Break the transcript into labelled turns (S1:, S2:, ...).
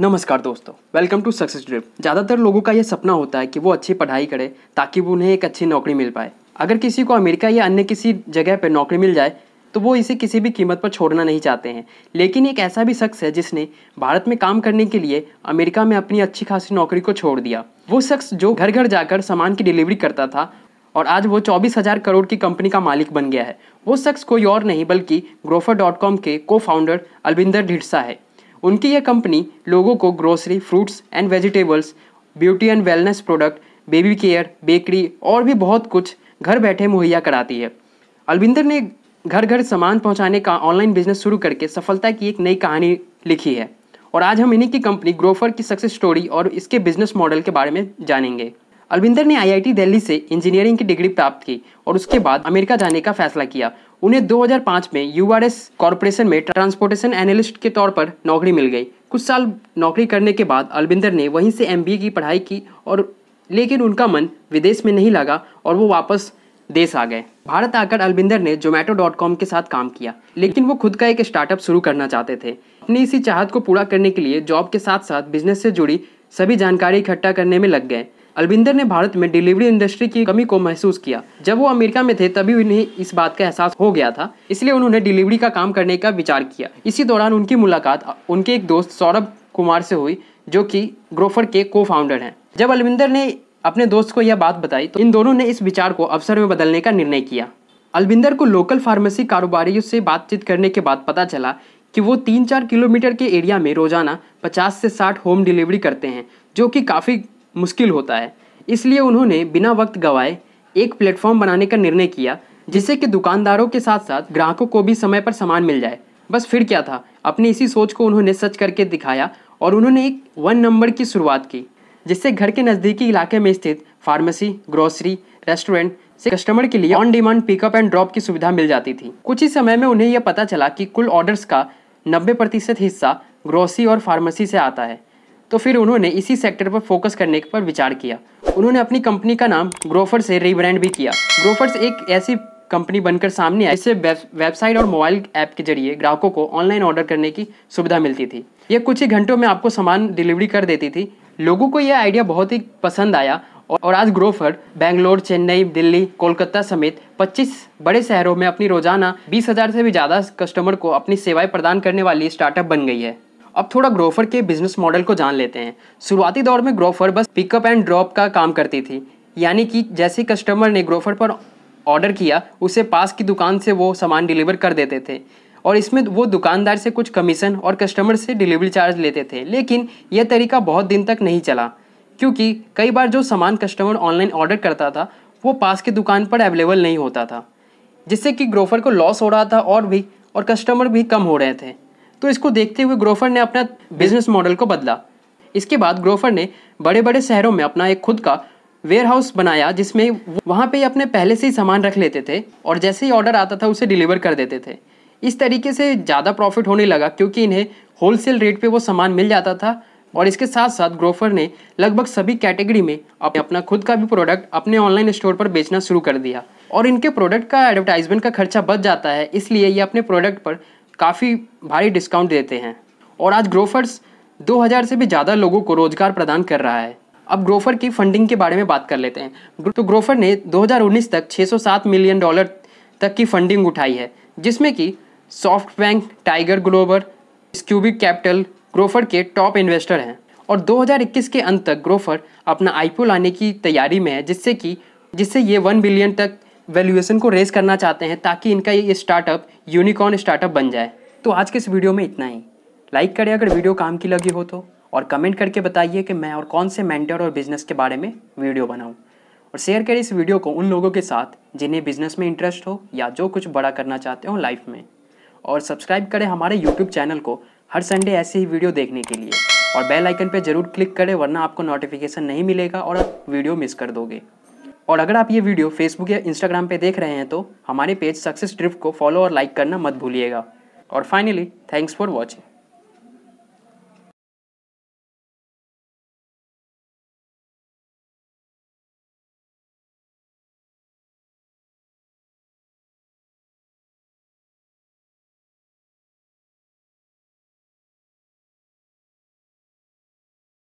S1: नमस्कार दोस्तों welcome to success drip ज़्यादातर लोगों का यह सपना होता है कि वो अच्छी पढ़ाई करें ताकि वो उन्हें एक अच्छी नौकरी मिल पाए अगर किसी को अमेरिका या अन्य किसी जगह पर नौकरी मिल जाए तो वो इसे किसी भी कीमत पर छोड़ना नहीं चाहते हैं लेकिन एक ऐसा भी शख्स है जिसने भारत में काम करने के लिए अमेरिका में अपनी अच्छी खासी नौकरी को छोड़ दिया वो शख्स जो घर घर जाकर सामान की डिलीवरी करता था और आज वो चौबीस हज़ार करोड़ की कंपनी का मालिक बन गया है वो शख्स कोई और नहीं बल्कि ग्रोफर डॉट कॉम के को फाउंडर अलविंदर ढिडसा है उनकी यह कंपनी लोगों को grocery fruits and vegetables beauty and wellness product baby care bakery और भी बहुत कुछ घर बैठे मुहैया कराती है अलविंदर ने घर घर सामान पहुंचाने का ऑनलाइन बिजनेस शुरू करके सफलता की एक नई कहानी लिखी है और आज हम इन्हीं की कंपनी ग्रोफर की सक्सेस स्टोरी और इसके बिजनेस मॉडल के बारे में जानेंगे अलविंदर ने आईआईटी दिल्ली से इंजीनियरिंग की डिग्री प्राप्त की और उसके बाद अमेरिका जाने का फैसला किया उन्हें 2005 में यू आर एस कॉरपोरेशन में ट्रांसपोर्टेशन एनालिस्ट के तौर पर नौकरी मिल गई कुछ साल नौकरी करने के बाद अलविंदर ने वहीं से एम की पढ़ाई की और लेकिन उनका मन विदेश में नहीं लगा और वो वापस देश आ गए भारत आकर अलविंदर ने जोमेटो डॉट कॉम के साथ काम किया लेकिन वो खुद का एक स्टार्टअप शुरू करना चाहते थे अपनी इसी चाहत को पूरा करने के लिए जॉब के साथ साथ बिजनेस से जुड़ी सभी जानकारी इकट्ठा करने में लग गए अलविंदर ने भारत में डिलीवरी इंडस्ट्री की कमी को महसूस किया जब वो अमेरिका में थे तभी उन्हें इस बात का एहसास हो गया था इसलिए उन्होंने डिलीवरी का काम करने का विचार किया इसी दौरान उनकी मुलाकात उनके एक दोस्त सौरभ कुमार से हुई जो कि ग्रोफर के को फाउंडर हैं जब अलविंदर ने अपने दोस्त को यह बात बताई तो इन दोनों ने इस विचार को अवसर में बदलने का निर्णय किया अलविंदर को लोकल फार्मेसी कारोबारियों से बातचीत करने के बाद पता चला कि वो तीन चार किलोमीटर के एरिया में रोजाना 50 से 60 होम डिलीवरी करते हैं जो कि काफ़ी मुश्किल होता है इसलिए उन्होंने बिना वक्त गवाए एक प्लेटफॉर्म बनाने का निर्णय किया जिससे कि दुकानदारों के साथ साथ ग्राहकों को भी समय पर सामान मिल जाए बस फिर क्या था अपनी इसी सोच को उन्होंने सच करके दिखाया और उन्होंने एक वन नंबर की शुरुआत की जिससे घर के नज़दीकी इलाके में स्थित फार्मेसी ग्रोसरी रेस्टोरेंट से कस्टमर के लिए on demand pickup and drop की सुविधा मिल जाती थी कुछ ही समय में उन्हें यह पता चला कि कुल ऑर्डर्स का नब्बे प्रतिशत हिस्सा ग्रोसरी और फार्मेसी से आता है तो फिर उन्होंने इसी सेक्टर पर फोकस करने पर विचार किया उन्होंने अपनी कंपनी का नाम ग्रोफर से रीब्रांड भी किया ग्रोफर्स एक ऐसी कंपनी बनकर सामने आई जिससे वेबसाइट और मोबाइल ऐप के जरिए ग्राहकों को ऑनलाइन ऑर्डर करने की सुविधा मिलती थी ये कुछ ही घंटों में आपको सामान डिलीवरी कर देती थी लोगों को यह आइडिया बहुत ही पसंद आया और आज ग्रोफर बेंगलोर चेन्नई दिल्ली कोलकाता समेत 25 बड़े शहरों में अपनी रोजाना 20,000 से भी ज़्यादा कस्टमर को अपनी सेवाएं प्रदान करने वाली स्टार्टअप बन गई है अब थोड़ा ग्रोफर के बिजनेस मॉडल को जान लेते हैं शुरुआती दौर में ग्रोफर बस पिकअप एंड ड्रॉप का काम करती थी यानी कि जैसे कस्टमर ने ग्रोफर पर ऑर्डर किया उसे पास की दुकान से वो सामान डिलीवर कर देते थे और इसमें वो दुकानदार से कुछ कमीशन और कस्टमर से डिलीवरी चार्ज लेते थे लेकिन यह तरीका बहुत दिन तक नहीं चला क्योंकि कई बार जो सामान कस्टमर ऑनलाइन ऑर्डर करता था वो पास की दुकान पर अवेलेबल नहीं होता था जिससे कि ग्रोफर को लॉस हो रहा था और भी और कस्टमर भी कम हो रहे थे तो इसको देखते हुए ग्रोफर ने अपना बिजनेस मॉडल को बदला इसके बाद ग्रोफर ने बड़े बड़े शहरों में अपना एक खुद का वेयर हाउस बनाया जिसमें वहाँ पे अपने पहले से ही सामान रख लेते थे और जैसे ही ऑर्डर आता था उसे डिलीवर कर देते थे इस तरीके से ज़्यादा प्रॉफिट होने लगा क्योंकि इन्हें होलसेल रेट पे वो सामान मिल जाता था और इसके साथ साथ ग्रोफर ने लगभग सभी कैटेगरी में अपना खुद का भी प्रोडक्ट अपने ऑनलाइन स्टोर पर बेचना शुरू कर दिया और इनके प्रोडक्ट का एडवर्टाइजमेंट का खर्चा बच जाता है इसलिए ये अपने प्रोडक्ट पर काफ़ी भारी डिस्काउंट देते हैं और आज ग्रोफर्स 2000 से भी ज़्यादा लोगों को रोज़गार प्रदान कर रहा है अब ग्रोफर की फंडिंग के बारे में बात कर लेते हैं तो ग्रोफर ने 2019 तक 607 मिलियन डॉलर तक की फंडिंग उठाई है जिसमें कि SoftBank Tiger Global Sequoia Capital Grofers के टॉप इन्वेस्टर हैं और 2021 के अंत तक ग्रोफर अपना आईपीओ लाने की तैयारी में है जिससे कि जिससे ये वन बिलियन तक वैल्यूएशन को रेज करना चाहते हैं ताकि इनका ये स्टार्टअप यूनिकॉर्न स्टार्टअप बन जाए तो आज के इस वीडियो में इतना ही लाइक करें अगर वीडियो काम की लगी हो तो और कमेंट करके बताइए कि मैं और कौन से मैंटर और बिजनेस के बारे में वीडियो बनाऊँ और शेयर करें इस वीडियो को उन लोगों के साथ जिन्हें बिजनेस में इंटरेस्ट हो या जो कुछ बड़ा करना चाहते हो लाइफ में और सब्सक्राइब करें हमारे यूट्यूब चैनल को हर संडे ऐसी ही वीडियो देखने के लिए और बेल आइकन पर जरूर क्लिक करें वरना आपको नोटिफिकेशन नहीं मिलेगा और आप वीडियो मिस कर दोगे और अगर आप ये वीडियो फेसबुक या इंस्टाग्राम पे देख रहे हैं तो हमारे पेज सक्सेस ड्रिफ्ट को फॉलो और लाइक करना मत भूलिएगा और फाइनली थैंक्स फॉर वॉचिंग